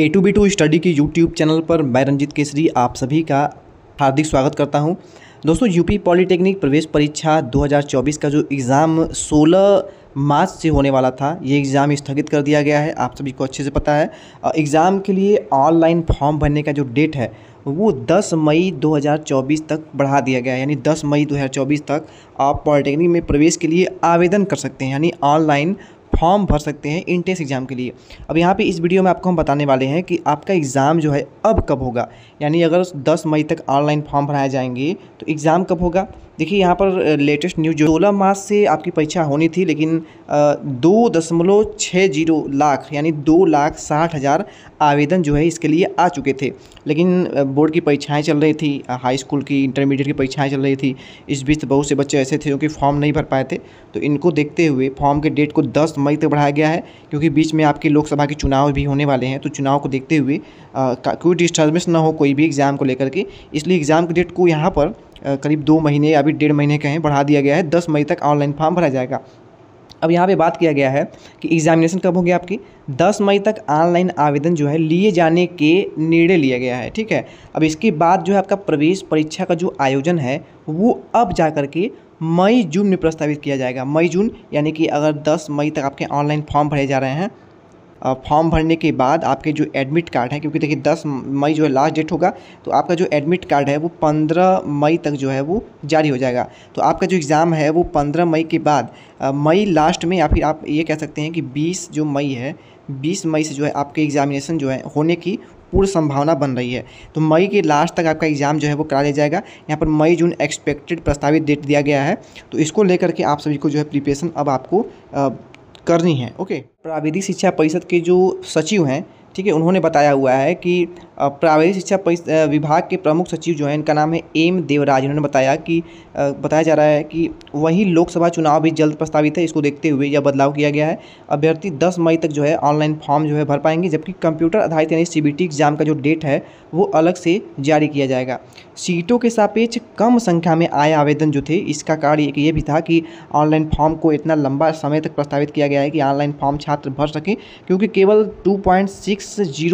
ए two B two study की YouTube channel पर मैं रंजित केसरी आप सभी का हार्दिक स्वागत करता हूं दोस्तों यूपी पॉलिटेक्निक प्रवेश परीक्षा 2024 का जो एग्ज़ाम 16 मार्च से होने वाला था ये एग्ज़ाम स्थगित कर दिया गया है आप सभी को अच्छे से पता है एग्ज़ाम के लिए ऑनलाइन फॉर्म भरने का जो डेट है वो 10 मई 2024 तक बढ़ा दिया गया है यानी 10 मई 2024 तक आप पॉलिटेक्निक में प्रवेश के लिए आवेदन कर सकते हैं यानी ऑनलाइन फॉर्म भर सकते हैं इंटेंस एग्ज़ाम के लिए अब यहाँ पे इस वीडियो में आपको हम बताने वाले हैं कि आपका एग्ज़ाम जो है अब कब होगा यानी अगर 10 मई तक ऑनलाइन फॉर्म भराए जाएंगे तो एग्ज़ाम कब होगा देखिए यहाँ पर लेटेस्ट न्यूज सोलह मार्च से आपकी परीक्षा होनी थी लेकिन दो दशमलव छः जीरो लाख यानी दो लाख साठ हज़ार आवेदन जो है इसके लिए आ चुके थे लेकिन बोर्ड की परीक्षाएं चल रही थी हाई स्कूल की इंटरमीडिएट की परीक्षाएं चल रही थी इस बीच बहुत से बच्चे ऐसे थे जो कि फॉर्म नहीं भर पाए थे तो इनको देखते हुए फॉर्म के डेट को दस मई तक बढ़ाया गया है क्योंकि बीच में आपके लोकसभा के चुनाव भी होने वाले हैं तो चुनाव को देखते हुए कोई डिस्टर्बेंस ना हो कोई भी एग्ज़ाम को लेकर के इसलिए एग्ज़ाम के डेट को यहाँ पर करीब दो महीने या अभी डेढ़ महीने का हैं बढ़ा दिया गया है दस मई तक ऑनलाइन फॉर्म भरा जाएगा अब यहाँ पे बात किया गया है कि एग्जामिनेशन कब होगी आपकी 10 मई तक ऑनलाइन आवेदन जो है लिए जाने के निर्णय लिया गया है ठीक है अब इसके बाद जो है आपका प्रवेश परीक्षा का जो आयोजन है वो अब जा कर के मई जून में प्रस्तावित किया जाएगा मई जून यानी कि अगर 10 मई तक आपके ऑनलाइन फॉर्म भरे जा रहे हैं फॉर्म भरने के बाद आपके जो एडमिट कार्ड है क्योंकि देखिए दस मई जो है लास्ट डेट होगा तो आपका जो एडमिट कार्ड है वो पंद्रह मई तक जो है वो जारी हो जाएगा तो आपका जो एग्ज़ाम है वो पंद्रह मई के बाद मई लास्ट में या फिर आप ये कह सकते हैं कि बीस जो मई है बीस मई से जो है आपके एग्ज़ामिनेशन जो है होने की पूर्ण संभावना बन रही है तो मई के लास्ट तक आपका एग्ज़ाम जो है वो करा लिया जाएगा यहाँ पर मई जून एक्सपेक्टेड प्रस्तावित डेट दिया गया है तो इसको लेकर के आप सभी को जो है प्रिपरेशन अब आपको करनी है ओके प्राविधिक शिक्षा परिषद के जो सचिव हैं ठीक है उन्होंने बताया हुआ है कि प्राइवेट शिक्षा विभाग के प्रमुख सचिव जो है इनका नाम है एम देवराज इन्होंने बताया कि बताया जा रहा है कि वहीं लोकसभा चुनाव भी जल्द प्रस्तावित है इसको देखते हुए यह बदलाव किया गया है अभ्यर्थी दस मई तक जो है ऑनलाइन फॉर्म जो है भर पाएंगे जबकि कंप्यूटर आधारित यानी सी एग्ज़ाम का जो डेट है वो अलग से जारी किया जाएगा सीटों के सापेक्ष कम संख्या में आए आवेदन जो थे इसका कारण एक ये भी था कि ऑनलाइन फॉर्म को इतना लंबा समय तक प्रस्तावित किया गया है कि ऑनलाइन फॉर्म छात्र भर सकें क्योंकि केवल टू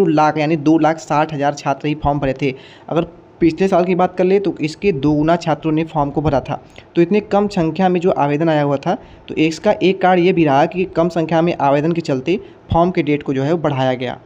लाख यानी दो लाख साठ हज़ार छात्र ही फॉर्म भरे थे अगर पिछले साल की बात कर ले तो इसके दोगुना छात्रों ने फॉर्म को भरा था तो इतने कम संख्या में जो आवेदन आया हुआ था तो इसका एक कारण ये भी रहा कि कम संख्या में आवेदन के चलते फॉर्म के डेट को जो है वो बढ़ाया गया